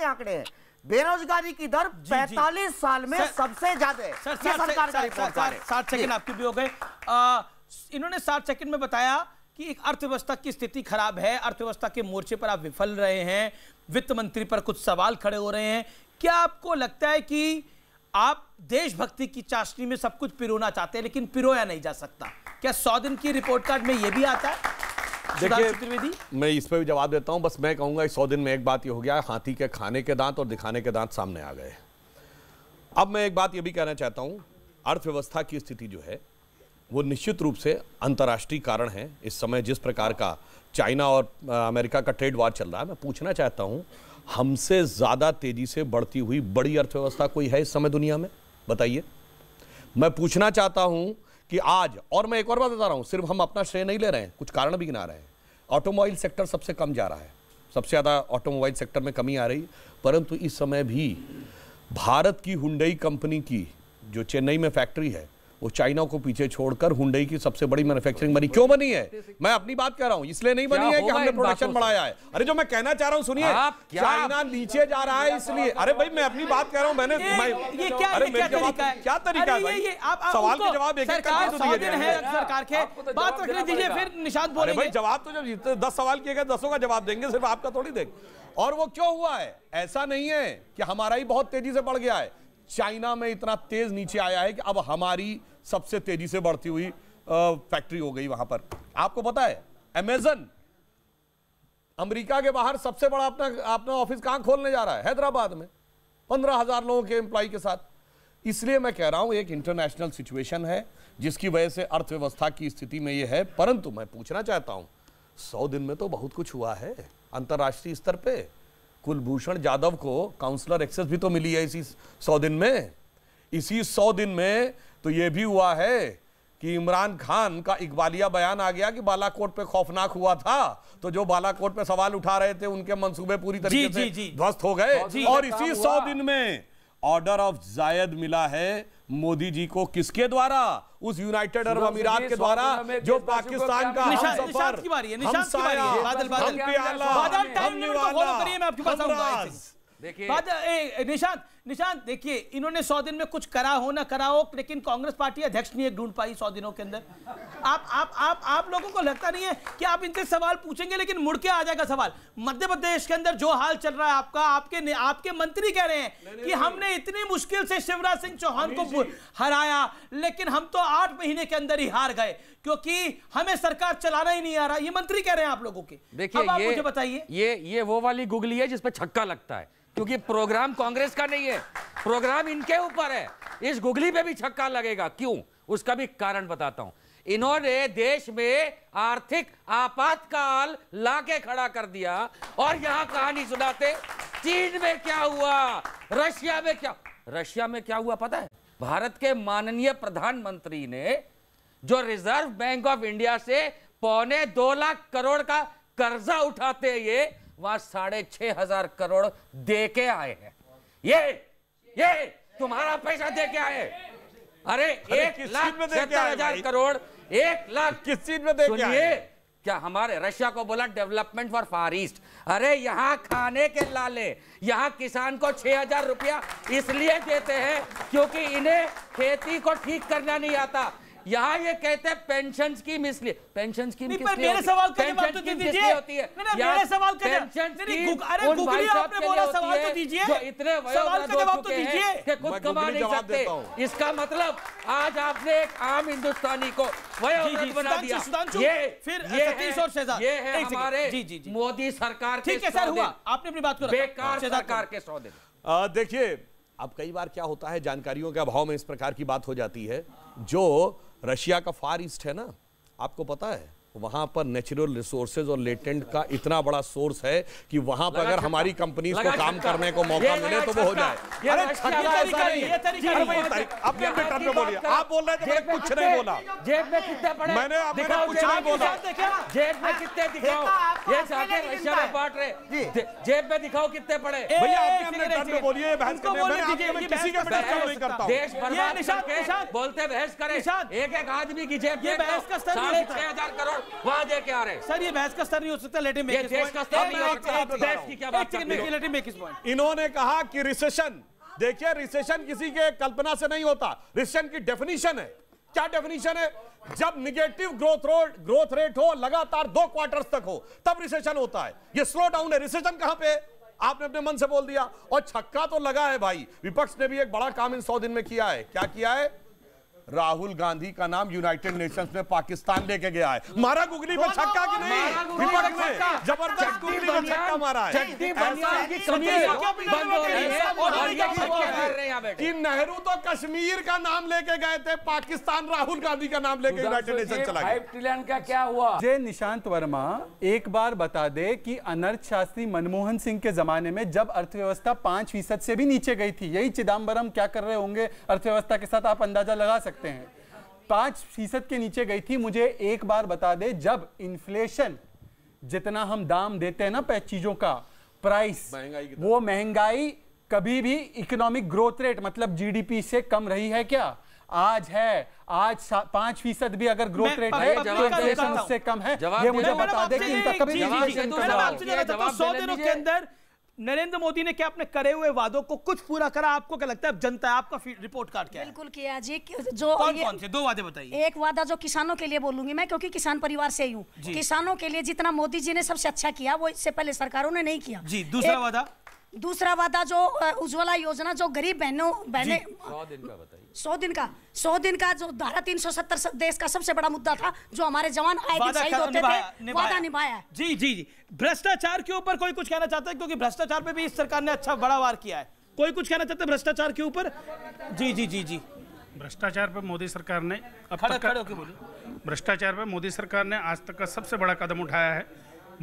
के आंकड़े हैं बेरोजगारी की दर जी, 45 साल में सर, सबसे ज्यादा सर साठ सेकंड आपके भी हो गए इन्होंने सात सेकंड में बताया कि एक अर्थव्यवस्था की स्थिति खराब है अर्थव्यवस्था के मोर्चे पर आप विफल रहे हैं वित्त मंत्री पर कुछ सवाल खड़े हो रहे हैं क्या आपको लगता है कि आप देशभक्ति की चाशनी में सब कुछ पिरोना चाहते हैं लेकिन पिरोया नहीं जा सकता क्या सौ दिन की रिपोर्ट कार्ड में यह भी आता है देखिए मैं इस पर भी जवाब देता हूँ बस मैं कहूंगा इस सौ दिन में एक बात ये हो गया हाथी के खाने के दांत और दिखाने के दांत सामने आ गए अब मैं एक बात ये भी कहना चाहता हूँ अर्थव्यवस्था की स्थिति जो है वो निश्चित रूप से अंतर्राष्ट्रीय कारण है इस समय जिस प्रकार का चाइना और अमेरिका का ट्रेड वार चल रहा है मैं पूछना चाहता हूँ हमसे ज़्यादा तेज़ी से बढ़ती हुई बड़ी अर्थव्यवस्था कोई है इस समय दुनिया में बताइए मैं पूछना चाहता हूँ कि आज और मैं एक और बात बता रहा हूँ सिर्फ हम अपना श्रेय नहीं ले रहे हैं कुछ कारण भी गिना रहे हैं ऑटोमोबाइल सेक्टर सबसे कम जा रहा है सबसे ज़्यादा ऑटोमोबाइल सेक्टर में कमी आ रही परंतु इस समय भी भारत की हुंडई कंपनी की जो चेन्नई में फैक्ट्री है वो चाइना को पीछे छोड़कर हुंडई की सबसे बड़ी मैन्युफैक्चरिंग बनी क्यों बनी है मैं अपनी बात कर रहा हूं इसलिए नहीं बनी है कि हमने प्रोडक्शन बढ़ाया है अरे जो मैं कहना चाह रहा हूं सुनिए चाइना नीचे जा रहा है इसलिए अरे भाई मैं अपनी बात कह रहा हूं मैंने अरे क्या तरीका है सवाल का जवाब तो तो फिर निशान बोले भाई जवाब तो जब दस सवाल किए गए दसों का जवाब देंगे सिर्फ आपका थोड़ी देख और वो क्यों हुआ है ऐसा नहीं है कि हमारा ही बहुत तेजी से बढ़ गया है चाइना में इतना तेज नीचे आया है कि अब हमारी सबसे तेजी से बढ़ती हुई फैक्ट्री हो गई वहां पर आपको पता है अमेजन अमेरिका के बाहर सबसे बड़ा अपना अपना ऑफिस कहां खोलने जा रहा है हैदराबाद में पंद्रह हजार लोगों के एम्प्लॉय के साथ इसलिए मैं कह रहा हूं एक इंटरनेशनल सिचुएशन है जिसकी वजह से अर्थव्यवस्था की स्थिति में यह है परंतु मैं पूछना चाहता हूं सौ दिन में तो बहुत कुछ हुआ है अंतर्राष्ट्रीय स्तर पर कुलभूषण जाधव को काउंसलर एक्सेस भी तो मिली है इसी सौ दिन में इसी सौ दिन में तो ये भी हुआ है कि इमरान खान का इकबालिया बयान आ गया कि बालाकोट पे खौफनाक हुआ था तो जो बालाकोट पे सवाल उठा रहे थे उनके मंसूबे पूरी तरीके से ध्वस्त हो गए और इसी सौ दिन में ऑर्डर ऑफ जायद मिला है मोदी जी को किसके द्वारा उस यूनाइटेड अरब अमीरात के द्वारा जो पाकिस्तान का निशा, की बारी है निशान की बारी है बादल बादल बादल टाइम को तो फॉलो करिए मैं आपके पास आऊंगा देखिए निशान देखिए इन्होंने सौ दिन में कुछ करा हो ना करा हो लेकिन कांग्रेस पार्टी अध्यक्ष नहीं एक ढूंढ पाई सौ दिनों के अंदर आप आप आप आप लोगों को लगता नहीं है कि आप इनसे सवाल पूछेंगे लेकिन मुड़ के आ जाएगा सवाल मध्य प्रदेश के अंदर जो हाल चल रहा है आपका आपके आपके मंत्री कह रहे हैं कि हमने इतनी मुश्किल से शिवराज सिंह चौहान को हराया लेकिन हम तो आठ महीने के अंदर ही हार गए क्योंकि हमें सरकार चलाना ही नहीं आ रहा ये मंत्री कह रहे हैं आप लोगों के देखिए बताइए ये ये वो वाली गुगली है जिसपे छक्का लगता है क्योंकि प्रोग्राम कांग्रेस का नहीं है है प्रोग्राम इनके ऊपर है इस गुगली पे भी छक्का लगेगा क्यों उसका भी कारण बताता हूं इन्होंने देश में आर्थिक आपातकाल लाके खड़ा कर दिया और यहां कहानी सुनाते चीन में क्या हुआ रशिया में क्या रशिया में क्या हुआ पता है भारत के माननीय प्रधानमंत्री ने जो रिजर्व बैंक ऑफ इंडिया से पौने दो लाख करोड़ का कर्जा उठाते ये वहां साढ़े छह हजार करोड़ दे के आए हैं ये ये तुम्हारा पैसा दे के आए अरे एक लाख सत्तर हजार करोड़ एक लाख किस चीज में दे क्या हमारे रशिया को बोला डेवलपमेंट फॉर फार ईस्ट अरे यहाँ खाने के लाले यहाँ किसान को छह हजार रुपया इसलिए देते हैं क्योंकि इन्हें खेती को ठीक करना नहीं आता यहाँ ये कहते हैं पेंशन स्कीम इसलिए पेंशन स्कीम तो मेरे सवाल तो दीजिए होती है मेरे सवाल पेंशन अरे गुगली आपने बोला सवाल तो दीजिए जो इतने सवाल तो दीजिए कि कमा नहीं सकते इसका मतलब आज आपने एक आम हिंदुस्तानी को वयोवृद्ध बना दिया ये फिर ये और शहजाद ये है हमारे मोदी सरकार ठीक है सर हुआ आपने अपनी बात को बेकार सरकार के सौदे देखिए अब कई बार क्या होता है जानकारियों के अभाव में इस प्रकार की बात हो जाती है जो रशिया का फार ईस्ट है ना आपको पता है वहां पर नेचुरल रिसोर्सेज और लेटेंट का इतना बड़ा सोर्स है कि वहां पर अगर हमारी कंपनी को काम करने को मौका मिले तो वो हो जाए अरे ऐसा नहीं अपने बोलिए आप बोल रहे थे कुछ नहीं बोला जेब में कितने पड़े मैंने कुछ नहीं बोला जेब में कितने दिखाओ ये बांट रहे जेब में दिखाओ कितने पड़े भैया बोलते बहस करे एक आदमी की जेब बहस का करोड़ वहाँ दे के आ रहे सर ये बहस का स्तर नहीं हो सकता लेटे में देश पॉइंट इन्होंने कहा कि रिसेशन देखिए रिसेशन किसी के कल्पना से नहीं होता रिसेशन की डेफिनेशन है क्या डेफिनेशन है जब negative growth road growth rate हो लगातार दो क्वार्टर्स तक हो तब रिसेशन होता है ये स्लो डाउन है रिसेशन कहां पे आपने अपने मन से बोल दिया और छक्का तो लगा है भाई विपक्ष ने भी एक बड़ा काम इन सौ दिन में किया है क्या किया है राहुल गांधी का नाम यूनाइटेड नेशंस में पाकिस्तान लेके गया है मारा गुगली पर छक्का कि नहीं विपक्ष ने जबरदस्त गुगली पर छक्का मारा है कि नेहरू तो कश्मीर का नाम लेके गए थे पाकिस्तान राहुल गांधी का नाम लेके यूनाइटेड नेशन चला गया ट्रिलियन का क्या हुआ जय निशांत वर्मा एक बार बता दे कि अनर्थ शास्त्री मनमोहन सिंह के जमाने में जब अर्थव्यवस्था पांच फीसद से भी नीचे गई थी यही चिदम्बरम क्या कर रहे होंगे अर्थव्यवस्था के साथ आप अंदाजा लगा सकते सकते हैं पांच फीसद के नीचे गई थी मुझे एक बार बता दे जब इन्फ्लेशन जितना हम दाम देते हैं ना चीज़ों का प्राइस महंगाई वो महंगाई कभी भी इकोनॉमिक ग्रोथ रेट मतलब जीडीपी से कम रही है क्या आज है आज पांच फीसद भी अगर ग्रोथ रेट है तो इन्फ्लेशन उससे कम है ये मुझे बता दे कि इनका कभी सौ दिनों के अंदर नरेंद्र मोदी ने क्या अपने करे हुए वादों को कुछ पूरा करा आपको क्या लगता है जनता आपका रिपोर्ट कार्ड क्या बिल्कुल किया जी जो कौन कौन से दो वादे बताइए एक वादा जो किसानों के लिए बोलूंगी मैं क्योंकि किसान परिवार से ही हूँ किसानों के लिए जितना मोदी जी ने सबसे अच्छा किया वो इससे पहले सरकारों ने नहीं किया जी दूसरा वादा दूसरा वादा जो उज्ज्वला योजना जो गरीब बहनों बहने सौ दिन का बताइए सौ दिन का सौ दिन का जो धारा तीन सौ सत्तर देश का सबसे बड़ा मुद्दा था जो हमारे जवान आए दिन शहीद होते थे वादा निभाया जी जी जी भ्रष्टाचार के ऊपर कोई कुछ कहना चाहता है क्योंकि भ्रष्टाचार पे भी इस सरकार ने अच्छा बड़ा वार किया है कोई कुछ कहना चाहता है भ्रष्टाचार के ऊपर जी जी जी जी भ्रष्टाचार पर मोदी सरकार ने अब भ्रष्टाचार पर मोदी सरकार ने आज तक का सबसे बड़ा कदम उठाया है